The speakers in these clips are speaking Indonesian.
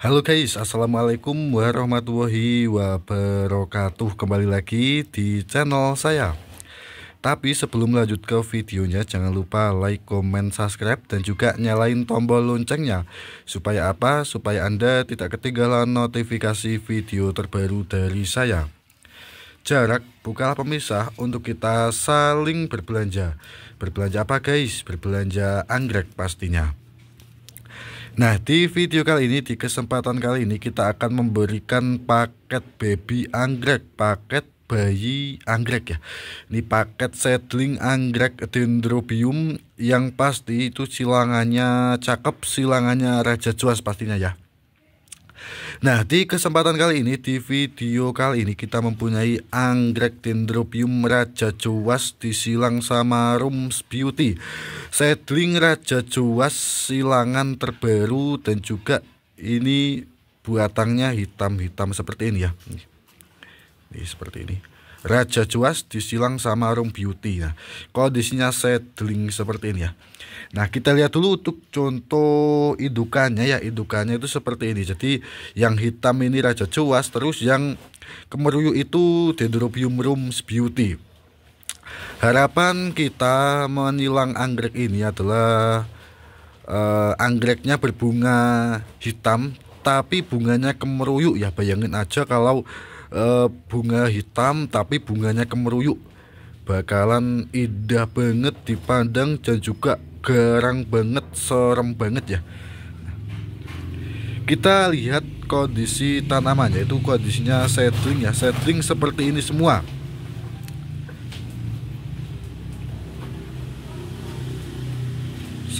Halo guys, assalamualaikum warahmatullahi wabarakatuh. Kembali lagi di channel saya. Tapi sebelum lanjut ke videonya, jangan lupa like, comment, subscribe, dan juga nyalain tombol loncengnya. Supaya apa? Supaya Anda tidak ketinggalan notifikasi video terbaru dari saya. Jarak bukalah pemisah untuk kita saling berbelanja. Berbelanja apa guys? Berbelanja anggrek pastinya. Nah di video kali ini di kesempatan kali ini kita akan memberikan paket baby anggrek paket bayi anggrek ya ini paket seedling anggrek dendrobium yang pasti itu silangannya cakep silangannya raja juas pastinya ya Nah, di kesempatan kali ini, di video kali ini kita mempunyai anggrek dendrobium raja joas disilang sama rooms beauty. Sedling raja joas silangan terbaru dan juga ini buatannya hitam-hitam seperti ini ya. Ini seperti ini. Raja cuas disilang sama Room Beauty. Nah, kondisinya settling seperti ini ya. Nah, kita lihat dulu untuk contoh indukannya ya. Indukannya itu seperti ini. Jadi, yang hitam ini Raja cuas, terus yang kemeruyu itu Dendrobium roms Beauty. Harapan kita menilang anggrek ini adalah uh, anggreknya berbunga hitam tapi bunganya kemeruyu. ya bayangin aja kalau Eh, bunga hitam tapi bunganya kemeruyuk bakalan indah banget dipandang dan juga garang banget serem banget ya kita lihat kondisi tanamannya itu kondisinya setting ya setting seperti ini semua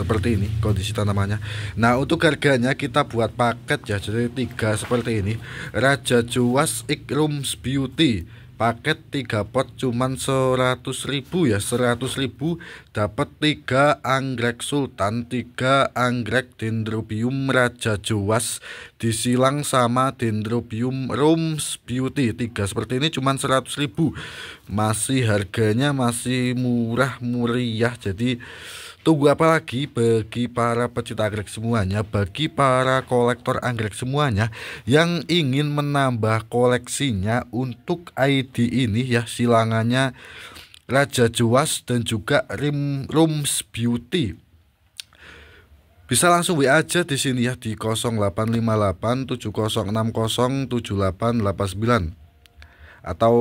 seperti ini kondisi tanamannya nah untuk harganya kita buat paket ya jadi tiga seperti ini Raja Juas Ikrums Beauty paket tiga pot cuman 100 ribu ya 100 ribu dapat tiga anggrek sultan tiga anggrek dendrobium raja joas disilang sama dendrobium rooms beauty tiga seperti ini cuman 100 ribu masih harganya masih murah muriah jadi Tunggu apa lagi bagi para pecinta anggrek semuanya, bagi para kolektor anggrek semuanya yang ingin menambah koleksinya untuk ID ini ya silangannya Raja Juas dan juga Rim Rooms Beauty. Bisa langsung WA aja di sini ya di 0858 7060 7889 atau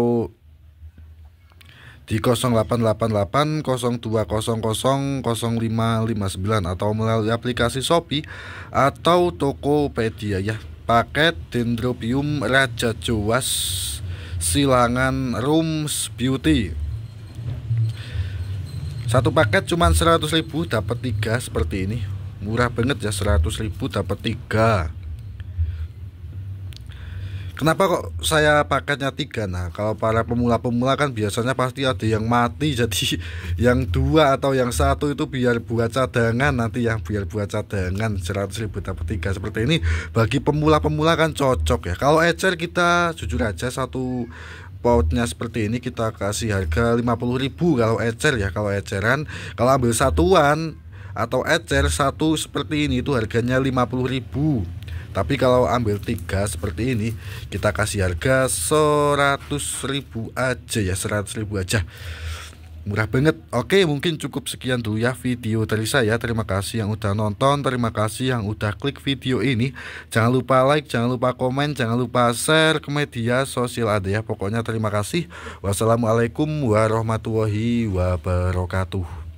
di 0888 0200 0559 atau melalui aplikasi Shopee atau Tokopedia ya paket Dendrobium Raja Joas Silangan Rooms Beauty satu paket cuma 100.000 dapat tiga seperti ini murah banget ya 100.000 dapat tiga Kenapa kok saya paketnya tiga? Nah, kalau para pemula-pemula kan biasanya pasti ada yang mati, jadi yang dua atau yang satu itu biar buat cadangan nanti yang biar buat cadangan 100 ribu dapat tiga seperti ini bagi pemula-pemula kan cocok ya. Kalau ecer kita jujur aja satu pautnya seperti ini kita kasih harga lima puluh ribu kalau ecer ya kalau eceran kalau ambil satuan atau ecer satu seperti ini itu harganya lima puluh ribu. Tapi kalau ambil tiga seperti ini, kita kasih harga seratus ribu aja ya, seratus ribu aja. Murah banget. Oke, mungkin cukup sekian dulu ya video dari saya. Terima kasih yang udah nonton, terima kasih yang udah klik video ini. Jangan lupa like, jangan lupa komen, jangan lupa share ke media sosial ada ya. Pokoknya terima kasih. Wassalamualaikum warahmatullahi wabarakatuh.